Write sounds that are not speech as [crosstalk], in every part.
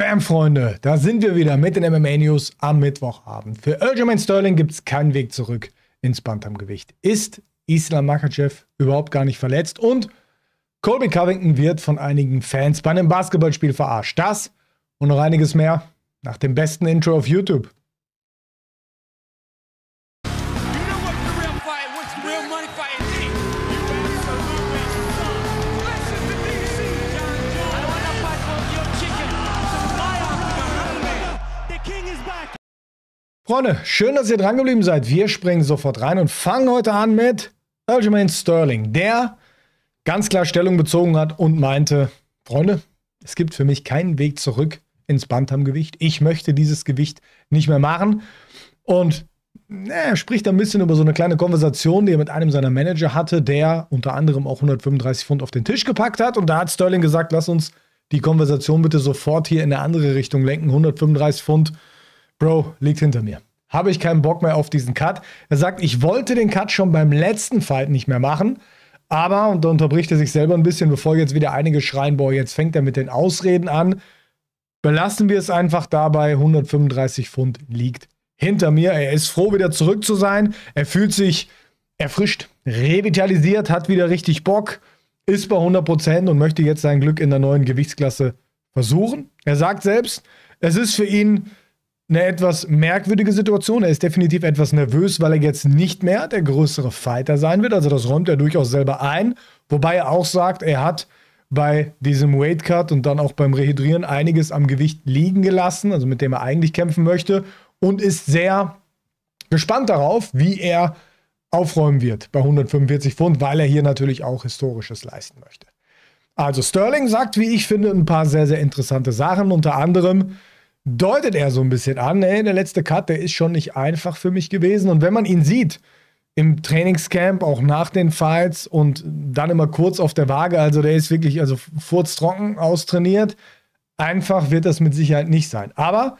Bam, Freunde, da sind wir wieder mit den MMA News am Mittwochabend. Für Aljamain Sterling gibt es keinen Weg zurück ins Bantamgewicht. Ist Islam Makachev überhaupt gar nicht verletzt und Colby Covington wird von einigen Fans bei einem Basketballspiel verarscht. Das und noch einiges mehr nach dem besten Intro auf YouTube. Freunde, schön, dass ihr dran geblieben seid. Wir springen sofort rein und fangen heute an mit Benjamin Sterling, der ganz klar Stellung bezogen hat und meinte, Freunde, es gibt für mich keinen Weg zurück ins Bantamgewicht. Ich möchte dieses Gewicht nicht mehr machen. Und er spricht ein bisschen über so eine kleine Konversation, die er mit einem seiner Manager hatte, der unter anderem auch 135 Pfund auf den Tisch gepackt hat. Und da hat Sterling gesagt, lass uns die Konversation bitte sofort hier in eine andere Richtung lenken. 135 Pfund, Bro, liegt hinter mir habe ich keinen Bock mehr auf diesen Cut. Er sagt, ich wollte den Cut schon beim letzten Fight nicht mehr machen. Aber, und da unterbricht er sich selber ein bisschen, bevor jetzt wieder einige schreien, boah, jetzt fängt er mit den Ausreden an. Belassen wir es einfach dabei, 135 Pfund liegt hinter mir. Er ist froh, wieder zurück zu sein. Er fühlt sich erfrischt, revitalisiert, hat wieder richtig Bock, ist bei 100% und möchte jetzt sein Glück in der neuen Gewichtsklasse versuchen. Er sagt selbst, es ist für ihn eine etwas merkwürdige Situation. Er ist definitiv etwas nervös, weil er jetzt nicht mehr der größere Fighter sein wird. Also das räumt er durchaus selber ein. Wobei er auch sagt, er hat bei diesem Weightcut und dann auch beim Rehydrieren einiges am Gewicht liegen gelassen, also mit dem er eigentlich kämpfen möchte. Und ist sehr gespannt darauf, wie er aufräumen wird bei 145 Pfund, weil er hier natürlich auch Historisches leisten möchte. Also Sterling sagt, wie ich finde, ein paar sehr, sehr interessante Sachen. Unter anderem, deutet er so ein bisschen an, ey, der letzte Cut, der ist schon nicht einfach für mich gewesen. Und wenn man ihn sieht im Trainingscamp, auch nach den Fights und dann immer kurz auf der Waage, also der ist wirklich also furztrocken austrainiert. Einfach wird das mit Sicherheit nicht sein. Aber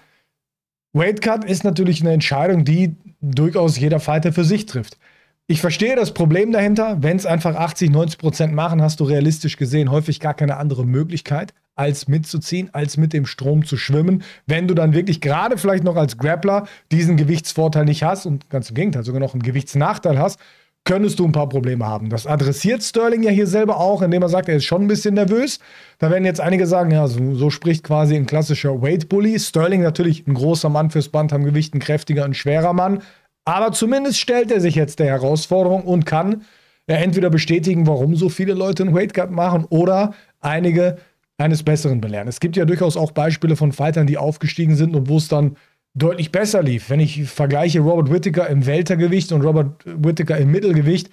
Weight Cut ist natürlich eine Entscheidung, die durchaus jeder Fighter für sich trifft. Ich verstehe das Problem dahinter. Wenn es einfach 80, 90 Prozent machen, hast du realistisch gesehen häufig gar keine andere Möglichkeit als mitzuziehen, als mit dem Strom zu schwimmen, wenn du dann wirklich gerade vielleicht noch als Grappler diesen Gewichtsvorteil nicht hast und ganz im Gegenteil sogar noch einen Gewichtsnachteil hast, könntest du ein paar Probleme haben. Das adressiert Sterling ja hier selber auch, indem er sagt, er ist schon ein bisschen nervös. Da werden jetzt einige sagen, ja, so, so spricht quasi ein klassischer Weight Bully. Sterling natürlich ein großer Mann fürs Band, am Gewicht ein kräftiger, ein schwerer Mann. Aber zumindest stellt er sich jetzt der Herausforderung und kann entweder bestätigen, warum so viele Leute einen Weight Weightcut machen oder einige eines Besseren belehren. Es gibt ja durchaus auch Beispiele von Fightern, die aufgestiegen sind und wo es dann deutlich besser lief. Wenn ich vergleiche Robert Whittaker im Weltergewicht und Robert Whittaker im Mittelgewicht,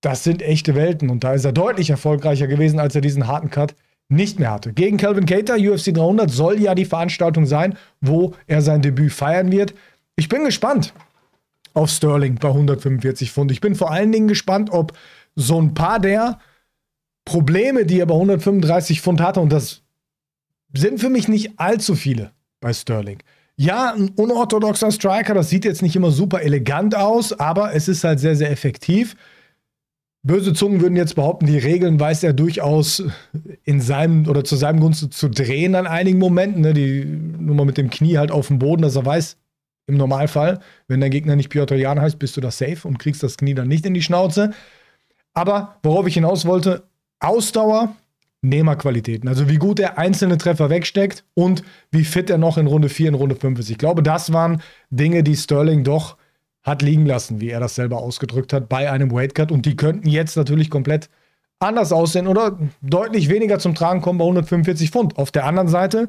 das sind echte Welten und da ist er deutlich erfolgreicher gewesen, als er diesen harten Cut nicht mehr hatte. Gegen Calvin Cater, UFC 300 soll ja die Veranstaltung sein, wo er sein Debüt feiern wird. Ich bin gespannt auf Sterling bei 145 Pfund. Ich bin vor allen Dingen gespannt, ob so ein paar der Probleme, die er bei 135 Pfund hatte, und das sind für mich nicht allzu viele bei Sterling. Ja, ein unorthodoxer Striker, das sieht jetzt nicht immer super elegant aus, aber es ist halt sehr, sehr effektiv. Böse Zungen würden jetzt behaupten, die Regeln weiß er durchaus in seinem oder zu seinem Gunsten zu drehen an einigen Momenten. Ne? Die Nummer mit dem Knie halt auf dem Boden, dass er weiß, im Normalfall, wenn dein Gegner nicht Piotr Jan heißt, bist du da safe und kriegst das Knie dann nicht in die Schnauze. Aber worauf ich hinaus wollte, Ausdauer, Nehmerqualitäten. Also wie gut er einzelne Treffer wegsteckt und wie fit er noch in Runde 4, in Runde 5 ist. Ich glaube, das waren Dinge, die Sterling doch hat liegen lassen, wie er das selber ausgedrückt hat, bei einem Weightcut. Und die könnten jetzt natürlich komplett anders aussehen oder deutlich weniger zum Tragen kommen bei 145 Pfund. Auf der anderen Seite,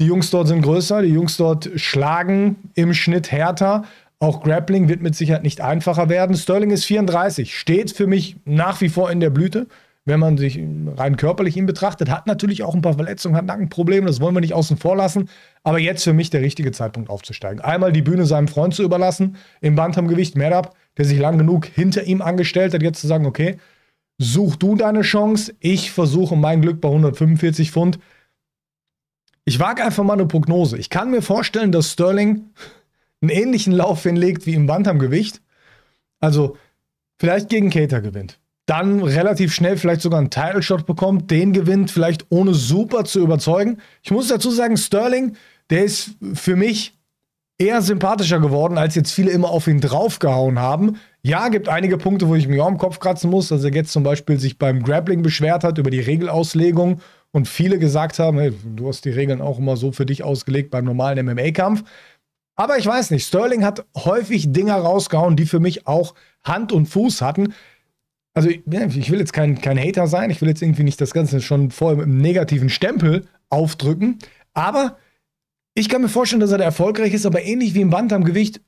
die Jungs dort sind größer, die Jungs dort schlagen im Schnitt härter. Auch Grappling wird mit Sicherheit nicht einfacher werden. Sterling ist 34, steht für mich nach wie vor in der Blüte wenn man sich rein körperlich ihn betrachtet, hat natürlich auch ein paar Verletzungen, hat Nackenprobleme, das wollen wir nicht außen vor lassen. Aber jetzt für mich der richtige Zeitpunkt aufzusteigen. Einmal die Bühne seinem Freund zu überlassen, im Bantamgewicht Merab, der sich lang genug hinter ihm angestellt hat, jetzt zu sagen, okay, such du deine Chance, ich versuche mein Glück bei 145 Pfund. Ich wage einfach mal eine Prognose. Ich kann mir vorstellen, dass Sterling einen ähnlichen Lauf hinlegt wie im Bantamgewicht. Also vielleicht gegen Cater gewinnt dann relativ schnell vielleicht sogar einen Title Shot bekommt, den gewinnt, vielleicht ohne super zu überzeugen. Ich muss dazu sagen, Sterling, der ist für mich eher sympathischer geworden, als jetzt viele immer auf ihn draufgehauen haben. Ja, gibt einige Punkte, wo ich mir auch im Kopf kratzen muss, dass also, er jetzt zum Beispiel sich beim Grappling beschwert hat über die Regelauslegung und viele gesagt haben, hey, du hast die Regeln auch immer so für dich ausgelegt beim normalen MMA-Kampf. Aber ich weiß nicht, Sterling hat häufig Dinge rausgehauen, die für mich auch Hand und Fuß hatten also ich will jetzt kein, kein Hater sein, ich will jetzt irgendwie nicht das Ganze schon voll mit einem negativen Stempel aufdrücken, aber ich kann mir vorstellen, dass er erfolgreich ist, aber ähnlich wie im Band am Gewicht,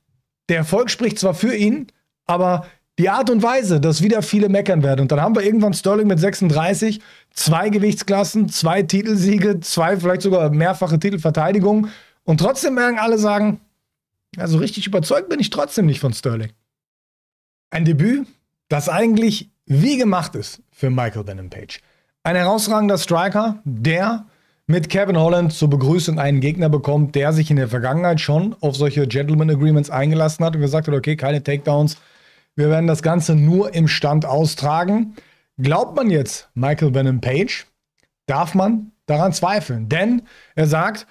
der Erfolg spricht zwar für ihn, aber die Art und Weise, dass wieder viele meckern werden. Und dann haben wir irgendwann Sterling mit 36, zwei Gewichtsklassen, zwei Titelsiege, zwei vielleicht sogar mehrfache Titelverteidigungen. Und trotzdem werden alle sagen, also richtig überzeugt bin ich trotzdem nicht von Sterling. Ein Debüt, das eigentlich wie gemacht ist für Michael Venom Page. Ein herausragender Striker, der mit Kevin Holland zur Begrüßung einen Gegner bekommt, der sich in der Vergangenheit schon auf solche Gentleman Agreements eingelassen hat und gesagt hat, okay, keine Takedowns, wir werden das Ganze nur im Stand austragen. Glaubt man jetzt Michael Venom Page, darf man daran zweifeln. Denn er sagt,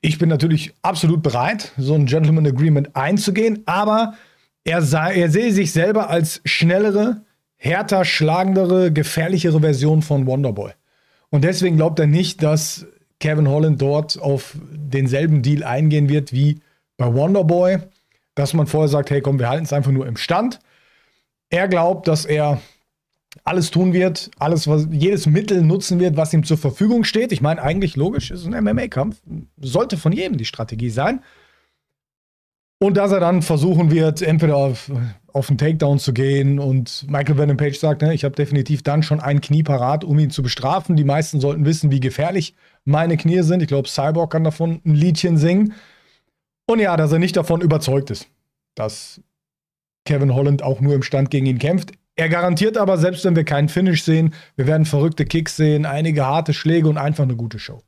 ich bin natürlich absolut bereit, so ein Gentleman Agreement einzugehen, aber er, sei, er sehe sich selber als schnellere, härter, schlagendere, gefährlichere Version von Wonderboy. Und deswegen glaubt er nicht, dass Kevin Holland dort auf denselben Deal eingehen wird wie bei Wonderboy, dass man vorher sagt, hey komm, wir halten es einfach nur im Stand. Er glaubt, dass er alles tun wird, alles, was, jedes Mittel nutzen wird, was ihm zur Verfügung steht. Ich meine, eigentlich logisch, ist ein MMA-Kampf, sollte von jedem die Strategie sein. Und dass er dann versuchen wird, entweder auf, auf einen Takedown zu gehen und Michael Venom Page sagt, ne, ich habe definitiv dann schon ein Knie parat, um ihn zu bestrafen. Die meisten sollten wissen, wie gefährlich meine Knie sind. Ich glaube, Cyborg kann davon ein Liedchen singen. Und ja, dass er nicht davon überzeugt ist, dass Kevin Holland auch nur im Stand gegen ihn kämpft. Er garantiert aber, selbst wenn wir keinen Finish sehen, wir werden verrückte Kicks sehen, einige harte Schläge und einfach eine gute Show.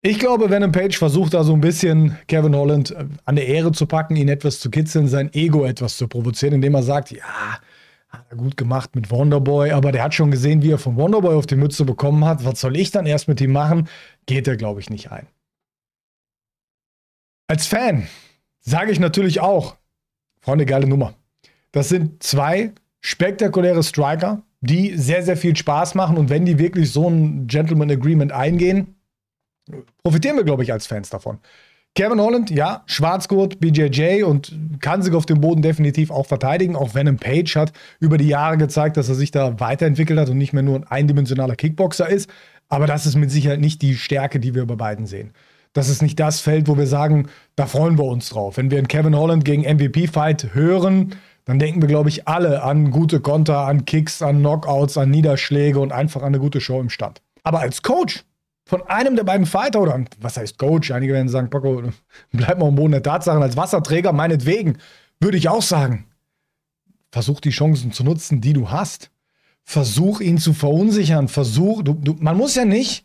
Ich glaube, Venom Page versucht da so ein bisschen Kevin Holland äh, an der Ehre zu packen, ihn etwas zu kitzeln, sein Ego etwas zu provozieren, indem er sagt, ja, hat er gut gemacht mit Wonderboy, aber der hat schon gesehen, wie er von Wonderboy auf die Mütze bekommen hat. Was soll ich dann erst mit ihm machen? Geht er, glaube ich, nicht ein. Als Fan sage ich natürlich auch, Freunde, geile Nummer. Das sind zwei spektakuläre Striker, die sehr, sehr viel Spaß machen und wenn die wirklich so ein Gentleman Agreement eingehen, profitieren wir, glaube ich, als Fans davon. Kevin Holland, ja, Schwarzgurt, BJJ und kann sich auf dem Boden definitiv auch verteidigen. Auch wenn ein Page hat über die Jahre gezeigt, dass er sich da weiterentwickelt hat und nicht mehr nur ein eindimensionaler Kickboxer ist. Aber das ist mit Sicherheit nicht die Stärke, die wir bei beiden sehen. Das ist nicht das Feld, wo wir sagen, da freuen wir uns drauf. Wenn wir einen Kevin Holland gegen MVP-Fight hören, dann denken wir, glaube ich, alle an gute Konter, an Kicks, an Knockouts, an Niederschläge und einfach an eine gute Show im Stand. Aber als Coach von einem der beiden Fighter oder was heißt Coach? Einige werden sagen, Paco, bleib mal am Boden der Tatsachen als Wasserträger, meinetwegen, würde ich auch sagen. Versuch die Chancen zu nutzen, die du hast. Versuch ihn zu verunsichern. Versuch, du, du, man muss ja nicht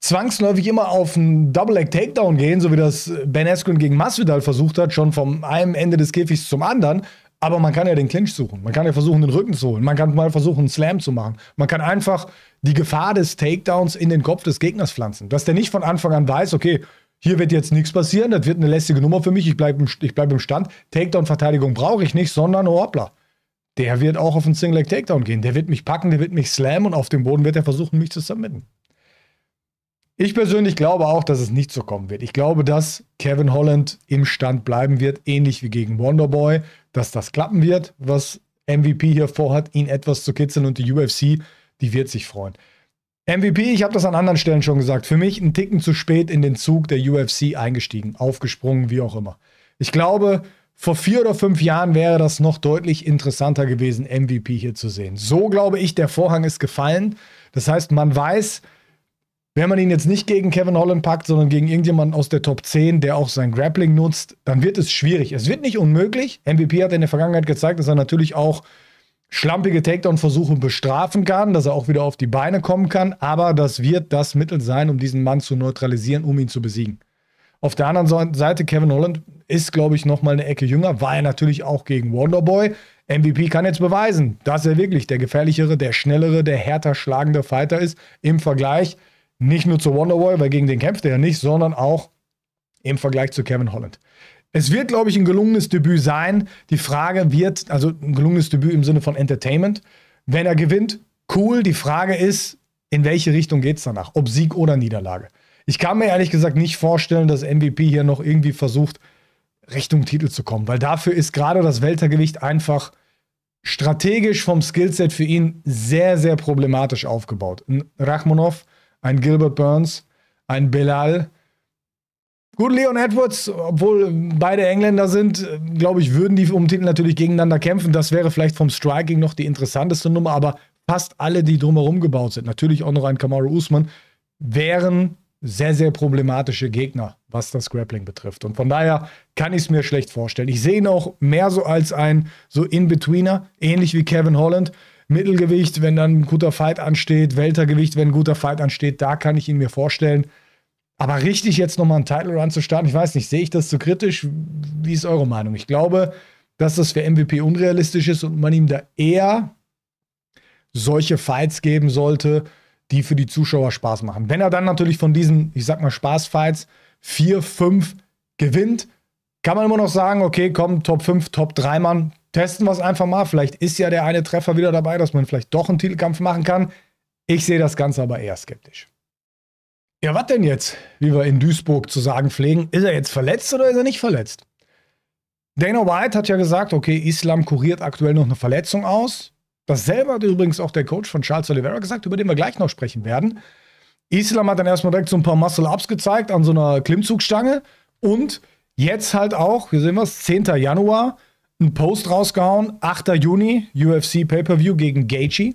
zwangsläufig immer auf einen Double-Leg-Takedown gehen, so wie das Ben Askren gegen Masvidal versucht hat, schon vom einem Ende des Käfigs zum anderen. Aber man kann ja den Clinch suchen. Man kann ja versuchen, den Rücken zu holen. Man kann mal versuchen, einen Slam zu machen. Man kann einfach die Gefahr des Takedowns in den Kopf des Gegners pflanzen. Dass der nicht von Anfang an weiß, okay, hier wird jetzt nichts passieren, das wird eine lästige Nummer für mich, ich bleibe im, bleib im Stand. Takedown-Verteidigung brauche ich nicht, sondern oh, hoppla. Der wird auch auf einen Single-Leg-Takedown gehen. Der wird mich packen, der wird mich slammen und auf dem Boden wird er versuchen, mich zu submitten. Ich persönlich glaube auch, dass es nicht so kommen wird. Ich glaube, dass Kevin Holland im Stand bleiben wird, ähnlich wie gegen Wonderboy, dass das klappen wird, was MVP hier vorhat, ihn etwas zu kitzeln und die UFC, die wird sich freuen. MVP, ich habe das an anderen Stellen schon gesagt, für mich einen Ticken zu spät in den Zug der UFC eingestiegen, aufgesprungen, wie auch immer. Ich glaube, vor vier oder fünf Jahren wäre das noch deutlich interessanter gewesen, MVP hier zu sehen. So glaube ich, der Vorhang ist gefallen. Das heißt, man weiß, wenn man ihn jetzt nicht gegen Kevin Holland packt, sondern gegen irgendjemanden aus der Top 10, der auch sein Grappling nutzt, dann wird es schwierig. Es wird nicht unmöglich. MVP hat in der Vergangenheit gezeigt, dass er natürlich auch schlampige Takedown-Versuche bestrafen kann, dass er auch wieder auf die Beine kommen kann, aber das wird das Mittel sein, um diesen Mann zu neutralisieren, um ihn zu besiegen. Auf der anderen Seite, Kevin Holland ist, glaube ich, nochmal eine Ecke jünger, war er natürlich auch gegen Wonderboy. MVP kann jetzt beweisen, dass er wirklich der gefährlichere, der schnellere, der härter schlagende Fighter ist im Vergleich nicht nur zu Wonderboy, weil gegen den kämpft er ja nicht, sondern auch im Vergleich zu Kevin Holland. Es wird, glaube ich, ein gelungenes Debüt sein. Die Frage wird, also ein gelungenes Debüt im Sinne von Entertainment. Wenn er gewinnt, cool. Die Frage ist, in welche Richtung geht es danach? Ob Sieg oder Niederlage? Ich kann mir ehrlich gesagt nicht vorstellen, dass MVP hier noch irgendwie versucht, Richtung Titel zu kommen, weil dafür ist gerade das Weltergewicht einfach strategisch vom Skillset für ihn sehr, sehr problematisch aufgebaut. Rachmonov ein Gilbert Burns, ein Bilal. Gut, Leon Edwards, obwohl beide Engländer sind, glaube ich, würden die um Titel natürlich gegeneinander kämpfen. Das wäre vielleicht vom Striking noch die interessanteste Nummer, aber fast alle, die drumherum gebaut sind, natürlich auch noch ein Kamaru Usman, wären sehr, sehr problematische Gegner, was das Grappling betrifft. Und von daher kann ich es mir schlecht vorstellen. Ich sehe ihn auch mehr so als ein so In-Betweener, ähnlich wie Kevin Holland. Mittelgewicht, wenn dann ein guter Fight ansteht, Weltergewicht, wenn ein guter Fight ansteht, da kann ich ihn mir vorstellen. Aber richtig jetzt nochmal einen Title Run zu starten, ich weiß nicht, sehe ich das zu kritisch? Wie ist eure Meinung? Ich glaube, dass das für MVP unrealistisch ist und man ihm da eher solche Fights geben sollte, die für die Zuschauer Spaß machen. Wenn er dann natürlich von diesen, ich sag mal, Spaßfights 4, 5 gewinnt, kann man immer noch sagen, okay, komm, Top 5, Top 3 Mann, testen wir es einfach mal. Vielleicht ist ja der eine Treffer wieder dabei, dass man vielleicht doch einen Titelkampf machen kann. Ich sehe das Ganze aber eher skeptisch. Ja, was denn jetzt, wie wir in Duisburg zu sagen pflegen? Ist er jetzt verletzt oder ist er nicht verletzt? Dana White hat ja gesagt, okay, Islam kuriert aktuell noch eine Verletzung aus. Dasselbe hat übrigens auch der Coach von Charles Oliveira gesagt, über den wir gleich noch sprechen werden. Islam hat dann erstmal direkt so ein paar Muscle-Ups gezeigt an so einer Klimmzugstange. Und jetzt halt auch, hier sehen wir es, 10. Januar, einen Post rausgehauen, 8. Juni, UFC Pay-Per-View gegen Gaethje.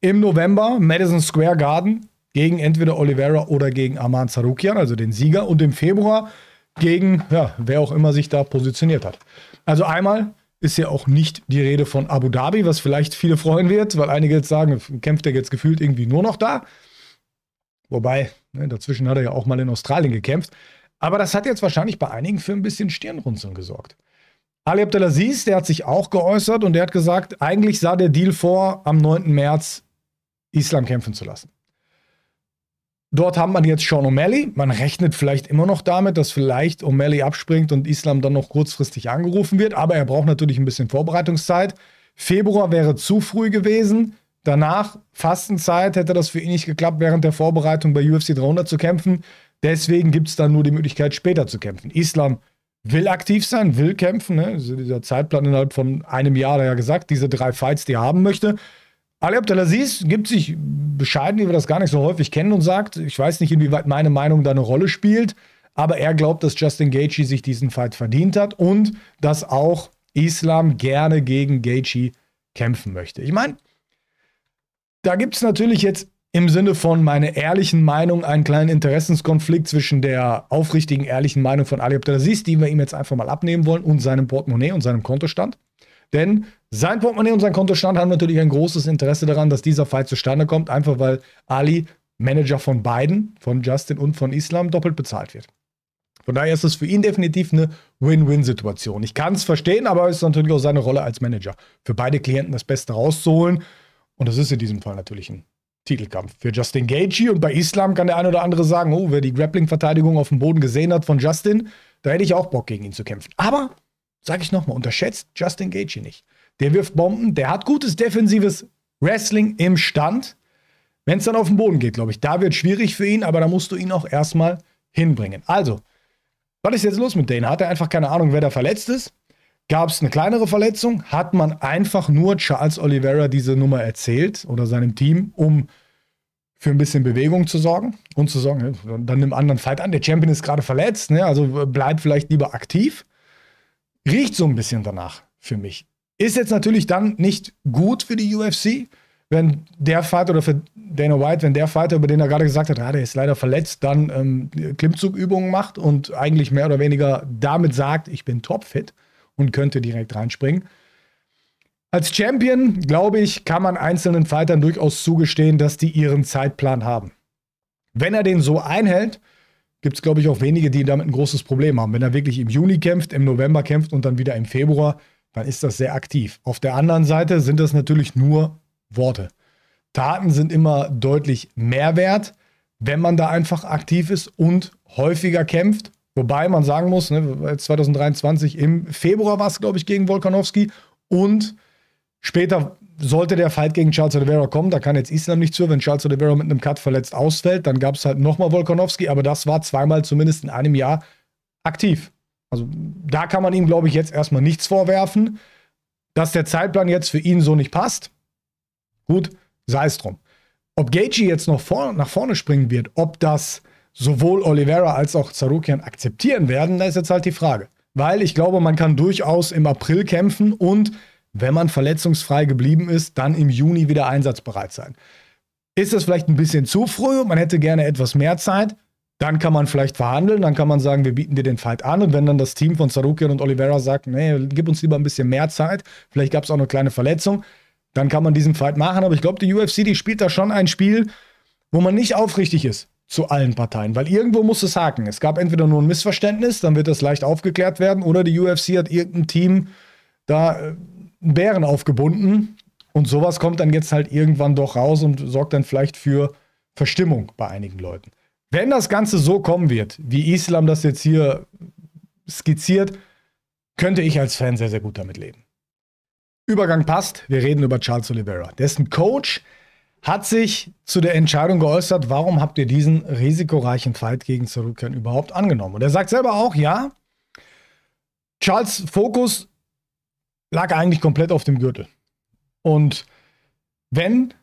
Im November Madison Square Garden gegen entweder Oliveira oder gegen Aman Sarukian, also den Sieger. Und im Februar gegen, ja, wer auch immer sich da positioniert hat. Also einmal ist ja auch nicht die Rede von Abu Dhabi, was vielleicht viele freuen wird, weil einige jetzt sagen, kämpft er jetzt gefühlt irgendwie nur noch da. Wobei, ne, dazwischen hat er ja auch mal in Australien gekämpft. Aber das hat jetzt wahrscheinlich bei einigen für ein bisschen Stirnrunzeln gesorgt. Ali Abdelaziz, der hat sich auch geäußert und der hat gesagt, eigentlich sah der Deal vor, am 9. März Islam kämpfen zu lassen. Dort haben man jetzt Sean O'Malley. Man rechnet vielleicht immer noch damit, dass vielleicht O'Malley abspringt und Islam dann noch kurzfristig angerufen wird. Aber er braucht natürlich ein bisschen Vorbereitungszeit. Februar wäre zu früh gewesen. Danach Fastenzeit hätte das für ihn nicht geklappt, während der Vorbereitung bei UFC 300 zu kämpfen. Deswegen gibt es dann nur die Möglichkeit, später zu kämpfen. Islam will aktiv sein, will kämpfen. Ne? Also dieser Zeitplan innerhalb von einem Jahr, hat er ja gesagt, diese drei Fights, die er haben möchte. Ali Abdelaziz gibt sich bescheiden, wie wir das gar nicht so häufig kennen, und sagt, ich weiß nicht, inwieweit meine Meinung da eine Rolle spielt, aber er glaubt, dass Justin Gaethje sich diesen Fight verdient hat und dass auch Islam gerne gegen Gaethje kämpfen möchte. Ich meine, da gibt es natürlich jetzt im Sinne von meiner ehrlichen Meinung einen kleinen Interessenskonflikt zwischen der aufrichtigen, ehrlichen Meinung von Ali Abdelaziz, die wir ihm jetzt einfach mal abnehmen wollen, und seinem Portemonnaie und seinem Kontostand. Denn sein Portemonnaie und sein Kontostand haben natürlich ein großes Interesse daran, dass dieser Fall zustande kommt, einfach weil Ali Manager von beiden, von Justin und von Islam, doppelt bezahlt wird. Von daher ist es für ihn definitiv eine Win-Win-Situation. Ich kann es verstehen, aber es ist natürlich auch seine Rolle als Manager, für beide Klienten das Beste rauszuholen. Und das ist in diesem Fall natürlich ein Titelkampf für Justin Gaethje. Und bei Islam kann der ein oder andere sagen, oh, wer die Grappling-Verteidigung auf dem Boden gesehen hat von Justin, da hätte ich auch Bock, gegen ihn zu kämpfen. Aber, sage ich nochmal, unterschätzt Justin Gaethje nicht. Der wirft Bomben, der hat gutes defensives Wrestling im Stand. Wenn es dann auf den Boden geht, glaube ich, da wird schwierig für ihn, aber da musst du ihn auch erstmal hinbringen. Also, was ist jetzt los mit Dana? Hat er einfach keine Ahnung, wer da verletzt ist? gab es eine kleinere Verletzung, hat man einfach nur Charles Oliveira diese Nummer erzählt oder seinem Team, um für ein bisschen Bewegung zu sorgen und zu sagen, dann nimm anderen Fight an. Der Champion ist gerade verletzt, ne? also bleibt vielleicht lieber aktiv. Riecht so ein bisschen danach für mich. Ist jetzt natürlich dann nicht gut für die UFC, wenn der Fighter oder für Dana White, wenn der Fighter, über den er gerade gesagt hat, ja, der ist leider verletzt, dann ähm, Klimmzugübungen macht und eigentlich mehr oder weniger damit sagt, ich bin topfit und könnte direkt reinspringen. Als Champion, glaube ich, kann man einzelnen Fightern durchaus zugestehen, dass die ihren Zeitplan haben. Wenn er den so einhält, gibt es, glaube ich, auch wenige, die damit ein großes Problem haben. Wenn er wirklich im Juni kämpft, im November kämpft und dann wieder im Februar, dann ist das sehr aktiv. Auf der anderen Seite sind das natürlich nur Worte. Taten sind immer deutlich mehr wert, wenn man da einfach aktiv ist und häufiger kämpft Wobei man sagen muss, ne, 2023 im Februar war es, glaube ich, gegen Wolkanowski und später sollte der Fight gegen Charles Oliveira kommen, da kann jetzt Islam nicht zu, wenn Charles Oliveira mit einem Cut verletzt ausfällt, dann gab es halt nochmal Wolkanowski, aber das war zweimal zumindest in einem Jahr aktiv. Also da kann man ihm, glaube ich, jetzt erstmal nichts vorwerfen. Dass der Zeitplan jetzt für ihn so nicht passt, gut, sei es drum. Ob Gaethje jetzt noch vor, nach vorne springen wird, ob das sowohl Oliveira als auch Zarukian akzeptieren werden, da ist jetzt halt die Frage. Weil ich glaube, man kann durchaus im April kämpfen und wenn man verletzungsfrei geblieben ist, dann im Juni wieder einsatzbereit sein. Ist das vielleicht ein bisschen zu früh? und Man hätte gerne etwas mehr Zeit. Dann kann man vielleicht verhandeln, dann kann man sagen, wir bieten dir den Fight an. Und wenn dann das Team von Zarukian und Oliveira sagt, nee, gib uns lieber ein bisschen mehr Zeit, vielleicht gab es auch eine kleine Verletzung, dann kann man diesen Fight machen. Aber ich glaube, die UFC, die spielt da schon ein Spiel, wo man nicht aufrichtig ist zu allen Parteien, weil irgendwo muss es haken. Es gab entweder nur ein Missverständnis, dann wird das leicht aufgeklärt werden, oder die UFC hat irgendein Team da äh, einen Bären aufgebunden und sowas kommt dann jetzt halt irgendwann doch raus und sorgt dann vielleicht für Verstimmung bei einigen Leuten. Wenn das Ganze so kommen wird, wie Islam das jetzt hier skizziert, könnte ich als Fan sehr, sehr gut damit leben. Übergang passt, wir reden über Charles Oliveira. dessen Coach, hat sich zu der Entscheidung geäußert, warum habt ihr diesen risikoreichen Fight gegen Sarukian überhaupt angenommen? Und er sagt selber auch, ja, Charles Fokus lag eigentlich komplett auf dem Gürtel. Und wenn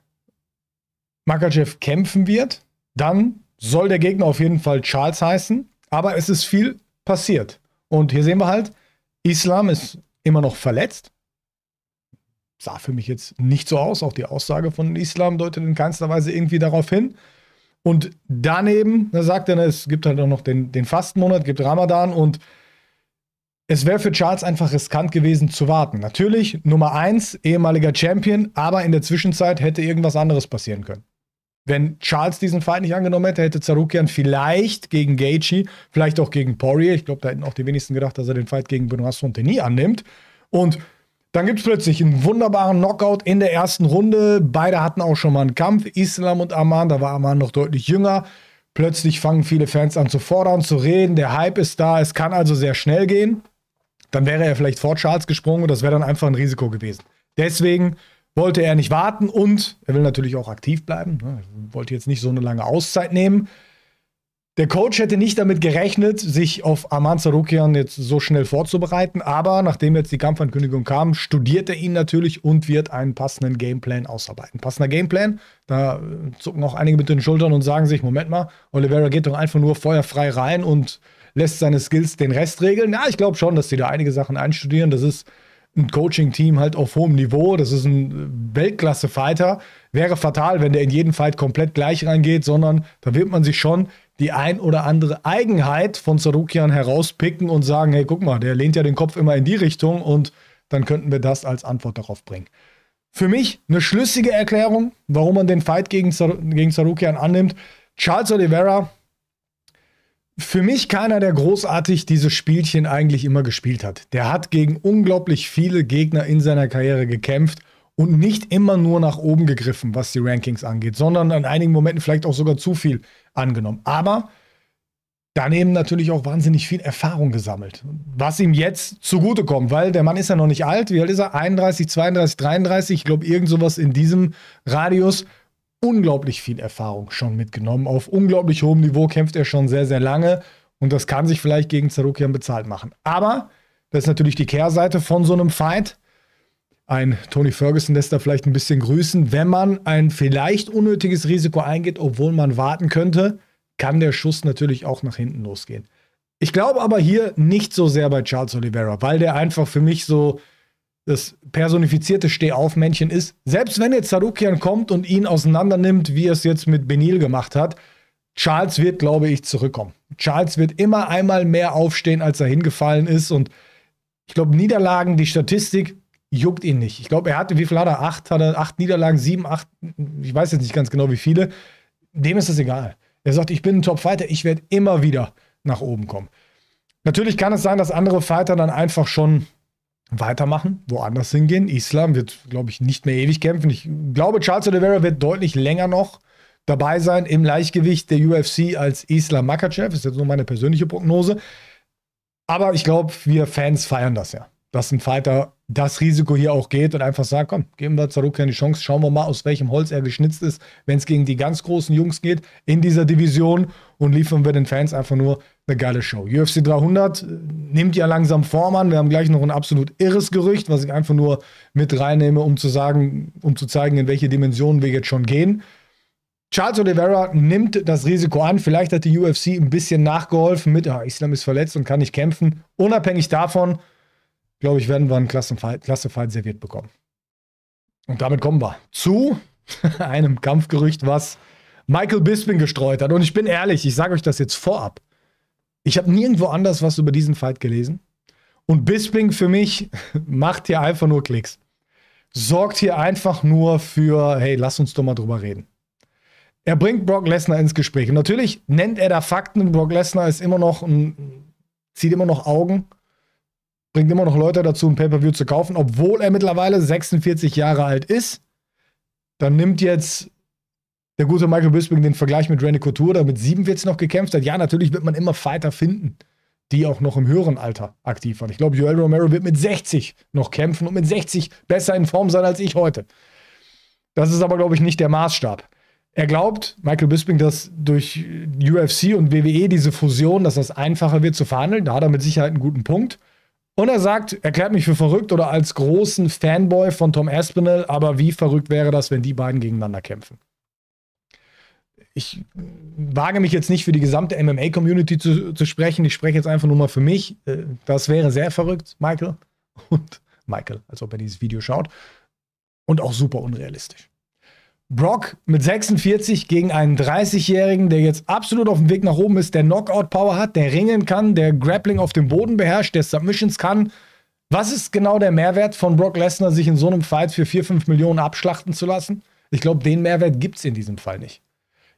Makachev kämpfen wird, dann soll der Gegner auf jeden Fall Charles heißen. Aber es ist viel passiert. Und hier sehen wir halt, Islam ist immer noch verletzt sah für mich jetzt nicht so aus. Auch die Aussage von Islam deutet in keinster Weise irgendwie darauf hin. Und daneben, da sagt er, ne, es gibt halt auch noch den, den Fastenmonat, gibt Ramadan und es wäre für Charles einfach riskant gewesen zu warten. Natürlich, Nummer 1, ehemaliger Champion, aber in der Zwischenzeit hätte irgendwas anderes passieren können. Wenn Charles diesen Fight nicht angenommen hätte, hätte Zarukian vielleicht gegen Gaethje, vielleicht auch gegen Poirier, ich glaube, da hätten auch die wenigsten gedacht, dass er den Fight gegen Benoit Sonte nie annimmt. Und dann gibt es plötzlich einen wunderbaren Knockout in der ersten Runde. Beide hatten auch schon mal einen Kampf, Islam und Aman. Da war Aman noch deutlich jünger. Plötzlich fangen viele Fans an zu fordern, zu reden. Der Hype ist da. Es kann also sehr schnell gehen. Dann wäre er vielleicht vor Charles gesprungen und das wäre dann einfach ein Risiko gewesen. Deswegen wollte er nicht warten und er will natürlich auch aktiv bleiben. Ne? Er wollte jetzt nicht so eine lange Auszeit nehmen. Der Coach hätte nicht damit gerechnet, sich auf Aman Sarukian jetzt so schnell vorzubereiten, aber nachdem jetzt die Kampfankündigung kam, studiert er ihn natürlich und wird einen passenden Gameplan ausarbeiten. Passender Gameplan, da zucken auch einige mit den Schultern und sagen sich, Moment mal, Oliveira geht doch einfach nur feuerfrei rein und lässt seine Skills den Rest regeln. Ja, ich glaube schon, dass die da einige Sachen einstudieren. Das ist ein Coaching-Team halt auf hohem Niveau. Das ist ein Weltklasse-Fighter. Wäre fatal, wenn der in jeden Fight komplett gleich reingeht, sondern da wird man sich schon die ein oder andere Eigenheit von Sarukian herauspicken und sagen, hey, guck mal, der lehnt ja den Kopf immer in die Richtung und dann könnten wir das als Antwort darauf bringen. Für mich eine schlüssige Erklärung, warum man den Fight gegen, Sar gegen Sarukian annimmt. Charles Oliveira, für mich keiner, der großartig dieses Spielchen eigentlich immer gespielt hat. Der hat gegen unglaublich viele Gegner in seiner Karriere gekämpft und nicht immer nur nach oben gegriffen, was die Rankings angeht, sondern an einigen Momenten vielleicht auch sogar zu viel angenommen. Aber daneben natürlich auch wahnsinnig viel Erfahrung gesammelt, was ihm jetzt zugutekommt, weil der Mann ist ja noch nicht alt. Wie alt ist er? 31, 32, 33, ich glaube irgend sowas in diesem Radius. Unglaublich viel Erfahrung schon mitgenommen. Auf unglaublich hohem Niveau kämpft er schon sehr, sehr lange und das kann sich vielleicht gegen Zarukian bezahlt machen. Aber das ist natürlich die Kehrseite von so einem Fight. Ein Tony Ferguson lässt da vielleicht ein bisschen grüßen. Wenn man ein vielleicht unnötiges Risiko eingeht, obwohl man warten könnte, kann der Schuss natürlich auch nach hinten losgehen. Ich glaube aber hier nicht so sehr bei Charles Oliveira, weil der einfach für mich so das personifizierte Stehaufmännchen ist. Selbst wenn jetzt Sarukian kommt und ihn auseinandernimmt, wie er es jetzt mit Benil gemacht hat, Charles wird, glaube ich, zurückkommen. Charles wird immer einmal mehr aufstehen, als er hingefallen ist. Und ich glaube, Niederlagen, die Statistik juckt ihn nicht. Ich glaube, er hatte, wie viel hat er? Acht, hat er acht Niederlagen, sieben, acht, ich weiß jetzt nicht ganz genau, wie viele. Dem ist es egal. Er sagt, ich bin ein Top-Fighter, ich werde immer wieder nach oben kommen. Natürlich kann es sein, dass andere Fighter dann einfach schon weitermachen, woanders hingehen. Islam wird, glaube ich, nicht mehr ewig kämpfen. Ich glaube, Charles Oliveira wird deutlich länger noch dabei sein im Leichtgewicht der UFC als Islam Makachev. Ist jetzt nur meine persönliche Prognose. Aber ich glaube, wir Fans feiern das ja, dass ein Fighter das Risiko hier auch geht und einfach sagt, komm, geben wir Zaruk eine Chance, schauen wir mal, aus welchem Holz er geschnitzt ist, wenn es gegen die ganz großen Jungs geht in dieser Division und liefern wir den Fans einfach nur eine geile Show. UFC 300 äh, nimmt ja langsam Form an. Wir haben gleich noch ein absolut irres Gerücht, was ich einfach nur mit reinnehme, um zu sagen, um zu zeigen, in welche Dimensionen wir jetzt schon gehen. Charles Oliveira nimmt das Risiko an. Vielleicht hat die UFC ein bisschen nachgeholfen mit, ah, Islam ist verletzt und kann nicht kämpfen. Unabhängig davon, glaube ich, werden wir einen Klassenfall, Klassenfall serviert bekommen. Und damit kommen wir zu [laughs] einem Kampfgerücht, was Michael Bisping gestreut hat. Und ich bin ehrlich, ich sage euch das jetzt vorab. Ich habe nirgendwo anders was über diesen Fight gelesen. Und Bisping für mich [laughs] macht hier einfach nur Klicks. Sorgt hier einfach nur für, hey, lass uns doch mal drüber reden. Er bringt Brock Lesnar ins Gespräch. Und natürlich nennt er da Fakten. Brock Lesnar ist immer noch ein, zieht immer noch Augen bringt immer noch Leute dazu, ein Pay-Per-View zu kaufen, obwohl er mittlerweile 46 Jahre alt ist. Dann nimmt jetzt der gute Michael Bisping den Vergleich mit Randy Couture, der mit 47 noch gekämpft hat. Ja, natürlich wird man immer Fighter finden, die auch noch im höheren Alter aktiv waren. Ich glaube, Joel Romero wird mit 60 noch kämpfen und mit 60 besser in Form sein als ich heute. Das ist aber, glaube ich, nicht der Maßstab. Er glaubt, Michael Bisping, dass durch UFC und WWE diese Fusion, dass das einfacher wird zu verhandeln. Da hat er mit Sicherheit einen guten Punkt. Und er sagt, erklärt mich für verrückt oder als großen Fanboy von Tom Aspinall, aber wie verrückt wäre das, wenn die beiden gegeneinander kämpfen? Ich wage mich jetzt nicht für die gesamte MMA-Community zu, zu, sprechen. Ich spreche jetzt einfach nur mal für mich. Äh, das wäre sehr verrückt, Michael. Und Michael, als ob er dieses Video schaut. Und auch super unrealistisch. Brock mit 46 gegen einen 30-Jährigen, der jetzt absolut auf dem Weg nach oben ist, der Knockout-Power hat, der ringen kann, der Grappling auf dem Boden beherrscht, der Submissions kann. Was ist genau der Mehrwert von Brock Lesnar, sich in so einem Fight für 4, 5 Millionen abschlachten zu lassen? Ich glaube, den Mehrwert gibt es in diesem Fall nicht.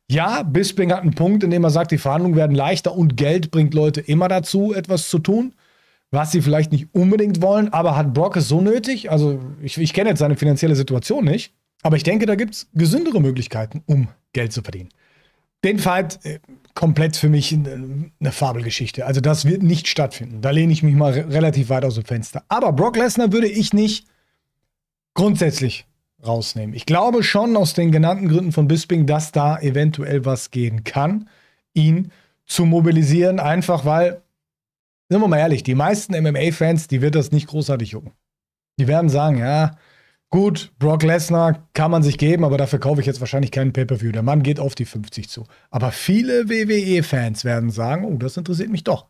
Ja, Bisping hat einen Punkt, in dem er sagt, die Verhandlungen werden leichter und Geld bringt Leute immer dazu, etwas zu tun, was sie vielleicht nicht unbedingt wollen, aber hat Brock es so nötig? Also, ich, ich kenne jetzt seine finanzielle Situation nicht. Aber ich denke, da gibt es gesündere Möglichkeiten, um Geld zu verdienen. Den Fight äh, komplett für mich eine, äh, eine Fabelgeschichte. Also das wird nicht stattfinden. Da lehne ich mich mal re relativ weit aus dem Fenster. Aber Brock Lesnar würde ich nicht grundsätzlich rausnehmen. Ich glaube schon aus den genannten Gründen von Bisping, dass da eventuell was gehen kann, ihn zu mobilisieren, einfach weil, sind wir mal ehrlich, die meisten MMA-Fans, die wird das nicht großartig jucken. Die werden sagen, ja, Gut, Brock Lesnar kann man sich geben, aber dafür kaufe ich jetzt wahrscheinlich keinen Pay-Per-View. Der Mann geht auf die 50 zu. Aber viele WWE-Fans werden sagen, oh, das interessiert mich doch.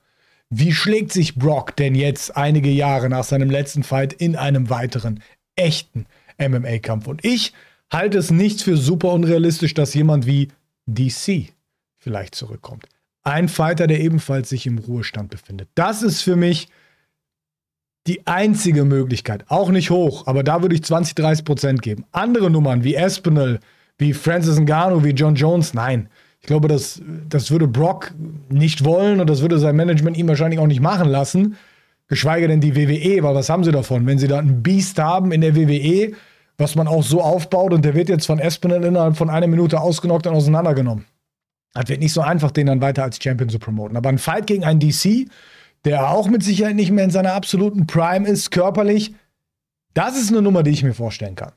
Wie schlägt sich Brock denn jetzt einige Jahre nach seinem letzten Fight in einem weiteren echten MMA-Kampf? Und ich halte es nicht für super unrealistisch, dass jemand wie DC vielleicht zurückkommt. Ein Fighter, der ebenfalls sich im Ruhestand befindet. Das ist für mich die einzige Möglichkeit, auch nicht hoch, aber da würde ich 20, 30 Prozent geben. Andere Nummern wie Espinel, wie Francis Ngannou, wie John Jones, nein. Ich glaube, das, das würde Brock nicht wollen und das würde sein Management ihm wahrscheinlich auch nicht machen lassen. Geschweige denn die WWE, weil was haben sie davon? Wenn sie da ein Beast haben in der WWE, was man auch so aufbaut und der wird jetzt von Espinel innerhalb von einer Minute ausgenockt und auseinandergenommen. Das wird nicht so einfach, den dann weiter als Champion zu promoten. Aber ein Fight gegen einen DC der auch mit Sicherheit nicht mehr in seiner absoluten Prime ist, körperlich. Das ist eine Nummer, die ich mir vorstellen kann.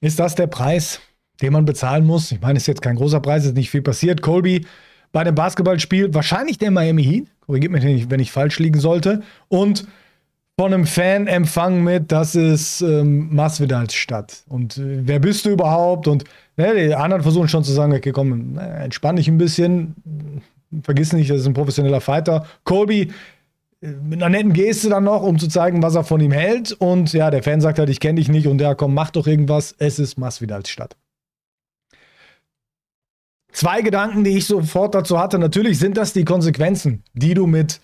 Ist das der Preis, den man bezahlen muss? Ich meine, es ist jetzt kein großer Preis, es ist nicht viel passiert. Colby bei dem Basketballspiel, wahrscheinlich der Miami Heat, korrigiert mich nicht, wenn ich falsch liegen sollte, und von einem Fan empfangen mit, das ist ähm, Masvidals Stadt. Und äh, wer bist du überhaupt? Und ne, die anderen versuchen schon zu sagen, okay, komm, äh, entspann dich ein bisschen vergiss nicht, das ist ein professioneller Fighter. Colby mit einer netten Geste dann noch, um zu zeigen, was er von ihm hält. Und ja, der Fan sagt halt, ich kenne dich nicht und ja, komm, mach doch irgendwas. Es ist Mass wieder als Stadt. Zwei Gedanken, die ich sofort dazu hatte. Natürlich sind das die Konsequenzen, die du mit,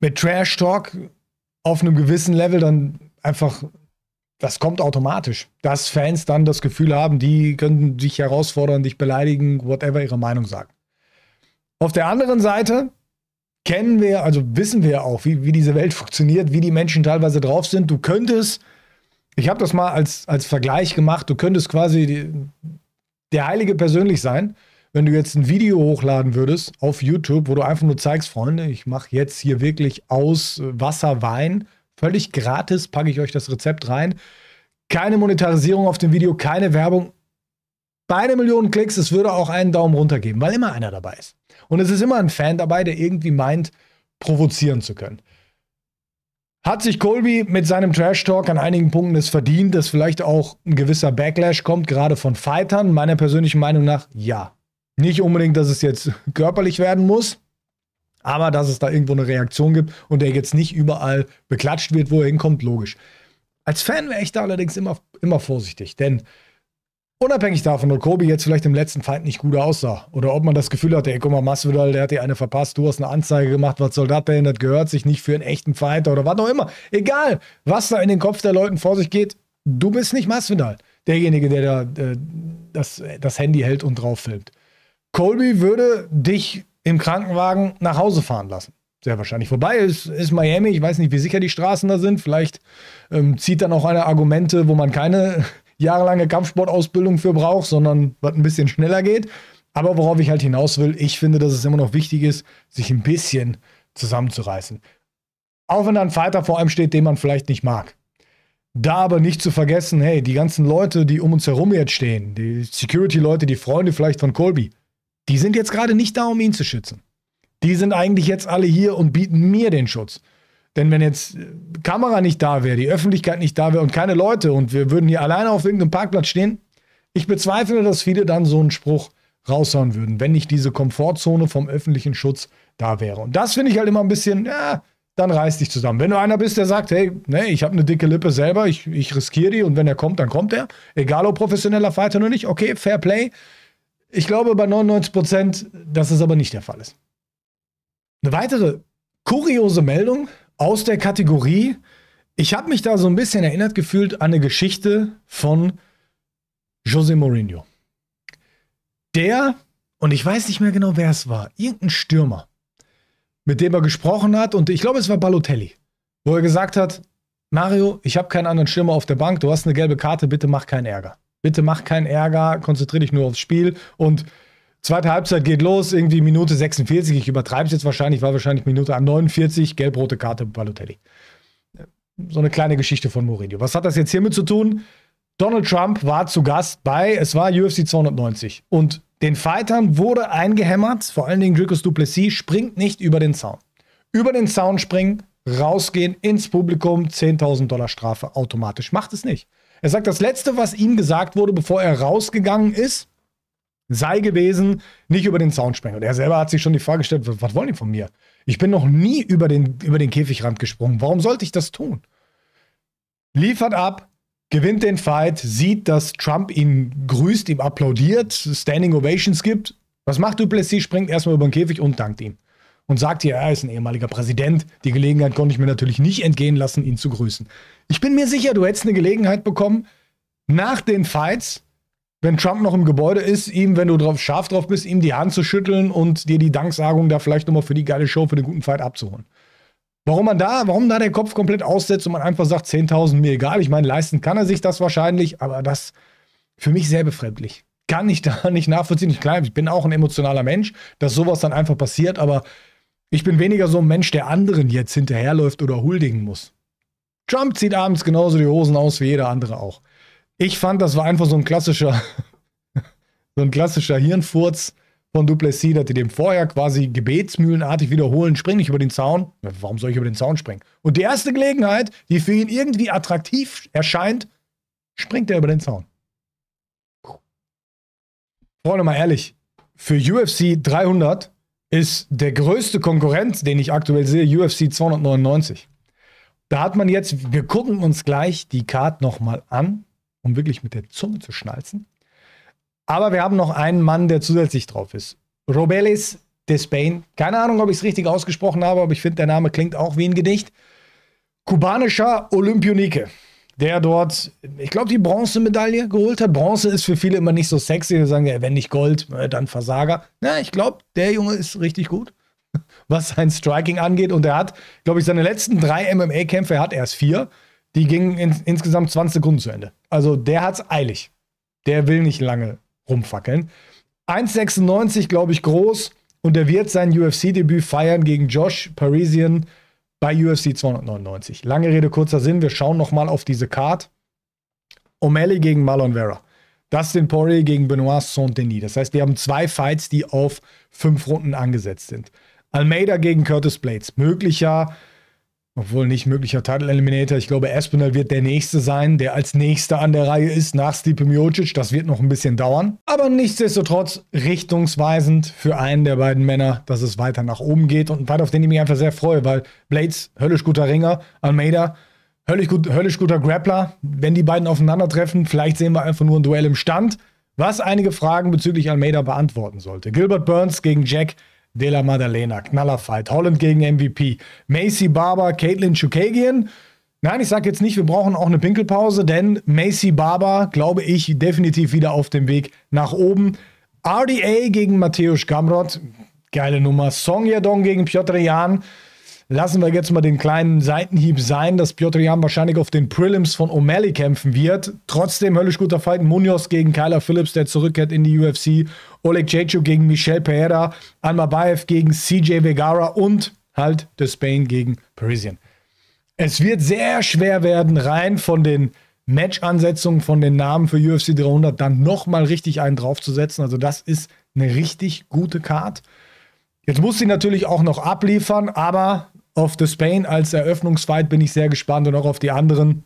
mit Trash Talk auf einem gewissen Level dann einfach, das kommt automatisch. Dass Fans dann das Gefühl haben, die können dich herausfordern, dich beleidigen, whatever ihre Meinung sagen. Auf der anderen Seite kennen wir, also wissen wir auch, wie, wie diese Welt funktioniert, wie die Menschen teilweise drauf sind. Du könntest, ich habe das mal als, als Vergleich gemacht, du könntest quasi die, der Heilige persönlich sein, wenn du jetzt ein Video hochladen würdest auf YouTube, wo du einfach nur zeigst, Freunde, ich mache jetzt hier wirklich aus Wasser Wein. Völlig gratis packe ich euch das Rezept rein. Keine Monetarisierung auf dem Video, keine Werbung, Beide Millionen Klicks, es würde auch einen Daumen runter geben, weil immer einer dabei ist. Und es ist immer ein Fan dabei, der irgendwie meint, provozieren zu können. Hat sich Colby mit seinem Trash-Talk an einigen Punkten es verdient, dass vielleicht auch ein gewisser Backlash kommt, gerade von Fightern? Meiner persönlichen Meinung nach ja. Nicht unbedingt, dass es jetzt körperlich werden muss, aber dass es da irgendwo eine Reaktion gibt und der jetzt nicht überall beklatscht wird, wo er hinkommt, logisch. Als Fan wäre ich da allerdings immer, immer vorsichtig, denn Unabhängig davon, ob Kobe jetzt vielleicht im letzten Fight nicht gut aussah oder ob man das Gefühl hatte, ey, guck mal, Masvidal, der hat dir eine verpasst, du hast eine Anzeige gemacht, was soll das denn, das gehört sich nicht für einen echten Fighter oder was auch immer. Egal, was da in den Kopf der Leuten vor sich geht, du bist nicht Masvidal, derjenige, der da äh, das, das Handy hält und drauf filmt. Colby würde dich im Krankenwagen nach Hause fahren lassen sehr wahrscheinlich. Wobei, es ist Miami, ich weiß nicht, wie sicher die Straßen da sind. Vielleicht ähm, zieht dann auch eine Argumente, wo man keine jahrelange Kampfsportausbildung für braucht, sondern was ein bisschen schneller geht. Aber worauf ich halt hinaus will, ich finde, dass es immer noch wichtig ist, sich ein bisschen zusammenzureißen. Auch wenn da ein Fighter vor einem steht, den man vielleicht nicht mag. Da aber nicht zu vergessen, hey, die ganzen Leute, die um uns herum jetzt stehen, die Security-Leute, die Freunde vielleicht von Colby, die sind jetzt gerade nicht da, um ihn zu schützen. Die sind eigentlich jetzt alle hier und bieten mir den Schutz. Denn wenn jetzt äh, Kamera nicht da wäre, die Öffentlichkeit nicht da wäre und keine Leute und wir würden hier alleine auf irgendeinem Parkplatz stehen, ich bezweifle, dass viele dann so einen Spruch raushauen würden, wenn nicht diese Komfortzone vom öffentlichen Schutz da wäre. Und das finde ich halt immer ein bisschen, ja, dann reiß dich zusammen. Wenn du einer bist, der sagt, hey, nee, ich habe eine dicke Lippe selber, ich, ich riskiere die und wenn er kommt, dann kommt er. Egal ob professioneller Fighter oder nicht, okay, fair play. Ich glaube bei 99 Prozent, dass es aber nicht der Fall ist. Eine weitere kuriose Meldung aus der Kategorie. Ich habe mich da so ein bisschen erinnert gefühlt an eine Geschichte von José Mourinho. Der, und ich weiß nicht mehr genau, wer es war, irgendein Stürmer, mit dem er gesprochen hat, und ich glaube, es war Balotelli, wo er gesagt hat, Mario, ich habe keinen anderen Stürmer auf der Bank, du hast eine gelbe Karte, bitte mach keinen Ärger. Bitte mach keinen Ärger, konzentriere dich nur aufs Spiel und Zweite Halbzeit geht los, irgendwie Minute 46. Ich übertreibe es jetzt wahrscheinlich, war wahrscheinlich Minute 49, gelb-rote Karte Balotelli. So eine kleine Geschichte von Mourinho. Was hat das jetzt hiermit zu tun? Donald Trump war zu Gast bei, es war UFC 290. Und den Fightern wurde eingehämmert, vor allen Dingen Dricus Duplessis, springt nicht über den Zaun. Über den Zaun springen, rausgehen, ins Publikum, 10.000 Dollar Strafe automatisch. Macht es nicht. Er sagt, das Letzte, was ihm gesagt wurde, bevor er rausgegangen ist, sei gewesen, nicht über den Zaun sprengen. Und er selber hat sich schon die Frage gestellt, was, wollen die von mir? Ich bin noch nie über den, über den Käfigrand gesprungen. Warum sollte ich das tun? Liefert ab, gewinnt den Fight, sieht, dass Trump ihn grüßt, ihm applaudiert, Standing Ovations gibt. Was macht Duplessis? Springt erstmal über den Käfig und dankt ihm. Und sagt hier, er ist ein ehemaliger Präsident. Die Gelegenheit konnte ich mir natürlich nicht entgehen lassen, ihn zu grüßen. Ich bin mir sicher, du hättest eine Gelegenheit bekommen, nach den Fights wenn Trump noch im Gebäude ist, ihm, wenn du drauf, scharf drauf bist, ihm die Hand zu schütteln und dir die Danksagung da vielleicht nochmal für die geile Show, für den guten Fight abzuholen. Warum man da, warum da den Kopf komplett aussetzt und man einfach sagt, 10.000 mir egal, ich meine, leisten kann er sich das wahrscheinlich, aber das für mich sehr befremdlich. Kann ich da [laughs] nicht nachvollziehen. Ich, klar, ich bin auch ein emotionaler Mensch, dass sowas dann einfach passiert, aber ich bin weniger so ein Mensch, der anderen jetzt hinterherläuft oder huldigen muss. Trump zieht abends genauso die Hosen aus wie jeder andere auch. Ich fand, das war einfach so ein klassischer, [laughs] so ein klassischer Hirnfurz von Duplessis, dass die dem vorher quasi gebetsmühlenartig wiederholen, spring nicht über den Zaun. Warum soll ich über den Zaun springen? Und die erste Gelegenheit, die für ihn irgendwie attraktiv erscheint, springt er über den Zaun. Freunde, mal ehrlich, für UFC 300 ist der größte Konkurrent, den ich aktuell sehe, UFC 299. Da hat man jetzt, wir gucken uns gleich die Card nochmal an um wirklich mit der Zunge zu schnalzen. Aber wir haben noch einen Mann, der zusätzlich drauf ist. Robeles de Spain. Keine Ahnung, ob ich es richtig ausgesprochen habe, aber ich finde, der Name klingt auch wie ein Gedicht. Kubanischer Olympionike, der dort, ich glaube, die Bronzemedaille geholt hat. Bronze ist für viele immer nicht so sexy. Wir sagen, ja, wenn nicht Gold, äh, dann Versager. Na, ich glaube, der Junge ist richtig gut, [laughs] was sein Striking angeht. Und er hat, glaube ich, seine letzten drei MMA-Kämpfe, er hat erst vier, die gingen in, insgesamt 20 Sekunden zu Ende. Also der hat es eilig. Der will nicht lange rumfackeln. 1,96 glaube ich groß und er wird sein UFC-Debüt feiern gegen Josh Parisian bei UFC 299. Lange Rede, kurzer Sinn, wir schauen nochmal auf diese Card. O'Malley gegen Marlon Vera. Dustin Poirier gegen Benoit Saint-Denis. Das heißt, wir haben zwei Fights, die auf fünf Runden angesetzt sind. Almeida gegen Curtis Blades. Möglicher obwohl nicht möglicher Title Eliminator. Ich glaube, Espinal wird der Nächste sein, der als Nächster an der Reihe ist nach Stipe Miocic. Das wird noch ein bisschen dauern. Aber nichtsdestotrotz richtungsweisend für einen der beiden Männer, dass es weiter nach oben geht. Und ein Fight, auf den ich mich einfach sehr freue, weil Blades, höllisch guter Ringer, Almeida, höllisch, gut, höllisch guter Grappler. Wenn die beiden aufeinandertreffen, vielleicht sehen wir einfach nur ein Duell im Stand, was einige Fragen bezüglich Almeida beantworten sollte. Gilbert Burns gegen Jack De La Maddalena, Knallerfight, Holland gegen MVP, Macy Barber, Caitlin Chukagian. Nein, ich sage jetzt nicht, wir brauchen auch eine Pinkelpause, denn Macy Barber, glaube ich, definitiv wieder auf dem Weg nach oben. RDA gegen Mateusz Gamrot, geile Nummer. Song Yadong gegen Piotr Jan. Lassen wir jetzt mal den kleinen Seitenhieb sein, dass Piotr Jan wahrscheinlich auf den Prelims von O'Malley kämpfen wird. Trotzdem höllisch guter Fight. Munoz gegen Kyler Phillips, der zurückkehrt in die UFC. Oleg Cechu gegen Michel Pereira. Baev gegen CJ Vegara und halt The Spain gegen Parisian. Es wird sehr schwer werden, rein von den Match-Ansetzungen, von den Namen für UFC 300 dann nochmal richtig einen draufzusetzen. Also das ist eine richtig gute Card. Jetzt muss sie natürlich auch noch abliefern, aber auf The Spain als Eröffnungsfight bin ich sehr gespannt und auch auf die anderen.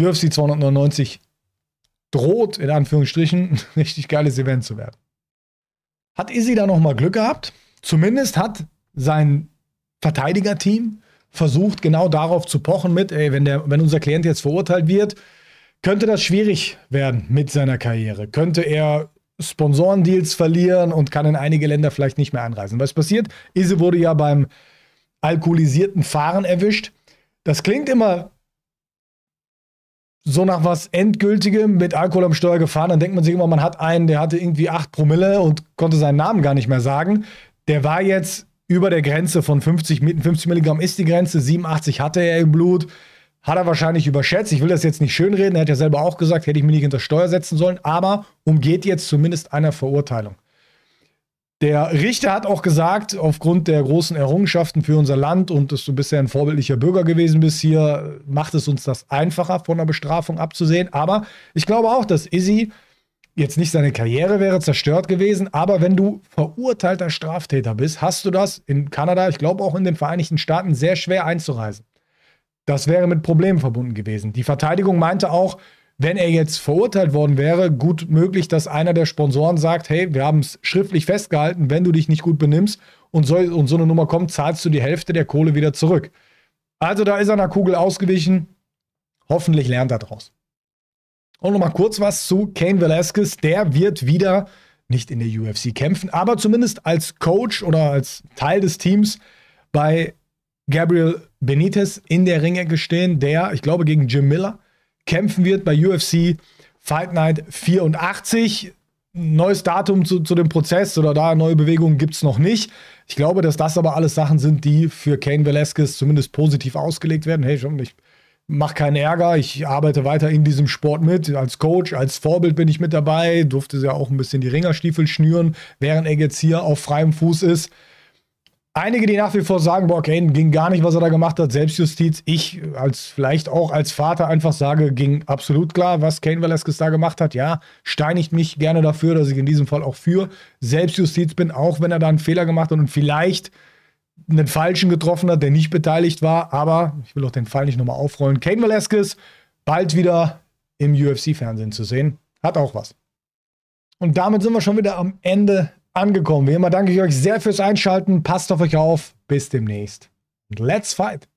UFC 299 droht, in Anführungsstrichen, ein [laughs] richtig geiles Event zu werden. Hat Izzy da nochmal Glück gehabt? Zumindest hat sein Verteidigerteam versucht, genau darauf zu pochen mit, ey, wenn, der, wenn unser Klient jetzt verurteilt wird, könnte das schwierig werden mit seiner Karriere. Könnte er Sponsorendeals verlieren und kann in einige Länder vielleicht nicht mehr einreisen. Was passiert? Izzy wurde ja beim alkoholisierten Fahren erwischt. Das klingt immer so nach was Endgültigem mit Alkohol am Steuer gefahren. Dann denkt man sich immer, man hat einen, der hatte irgendwie 8 Promille und konnte seinen Namen gar nicht mehr sagen. Der war jetzt über der Grenze von 50, 50 Milligramm ist die Grenze, 87 hatte er im Blut. Hat er wahrscheinlich überschätzt. Ich will das jetzt nicht schönreden. Er hat ja selber auch gesagt, hätte ich mich nicht hinter Steuer setzen sollen. Aber umgeht jetzt zumindest einer Verurteilung. Der Richter hat auch gesagt, aufgrund der großen Errungenschaften für unser Land und dass du bisher ein vorbildlicher Bürger gewesen bist hier, macht es uns das einfacher, von einer Bestrafung abzusehen. Aber ich glaube auch, dass Izzy jetzt nicht seine Karriere wäre zerstört gewesen, aber wenn du verurteilter Straftäter bist, hast du das in Kanada, ich glaube auch in den Vereinigten Staaten, sehr schwer einzureisen. Das wäre mit Problemen verbunden gewesen. Die Verteidigung meinte auch, wenn er jetzt verurteilt worden wäre, gut möglich, dass einer der Sponsoren sagt, hey, wir haben es schriftlich festgehalten, wenn du dich nicht gut benimmst und so, und so eine Nummer kommt, zahlst du die Hälfte der Kohle wieder zurück. Also da ist er einer Kugel ausgewichen. Hoffentlich lernt er daraus. Und nochmal kurz was zu Kane Velasquez. Der wird wieder nicht in der UFC kämpfen, aber zumindest als Coach oder als Teil des Teams bei Gabriel Benitez in der Ringecke stehen, der, ich glaube, gegen Jim Miller kämpfen wird bei UFC Fight Night 84. Neues Datum zu, zu dem Prozess oder da neue Bewegungen gibt es noch nicht. Ich glaube, dass das aber alles Sachen sind, die für Kane Velasquez zumindest positiv ausgelegt werden. Hey, schon, ich mache keinen Ärger, ich arbeite weiter in diesem Sport mit. Als Coach, als Vorbild bin ich mit dabei, durfte ja auch ein bisschen die Ringerstiefel schnüren, während er jetzt hier auf freiem Fuß ist. Einige, die nach wie vor sagen, boah, Kane ging gar nicht, was er da gemacht hat, Selbstjustiz. Ich als vielleicht auch als Vater einfach sage, ging absolut klar, was Kane Velasquez da gemacht hat. Ja, steinigt mich gerne dafür, dass ich in diesem Fall auch für Selbstjustiz bin, auch wenn er da einen Fehler gemacht hat und vielleicht einen falschen getroffen hat, der nicht beteiligt war. Aber ich will auch den Fall nicht nochmal aufrollen. Kane Velasquez bald wieder im UFC-Fernsehen zu sehen, hat auch was. Und damit sind wir schon wieder am Ende angekommen. Wie immer danke ich euch sehr fürs Einschalten. Passt auf euch auf. Bis demnächst. Let's fight.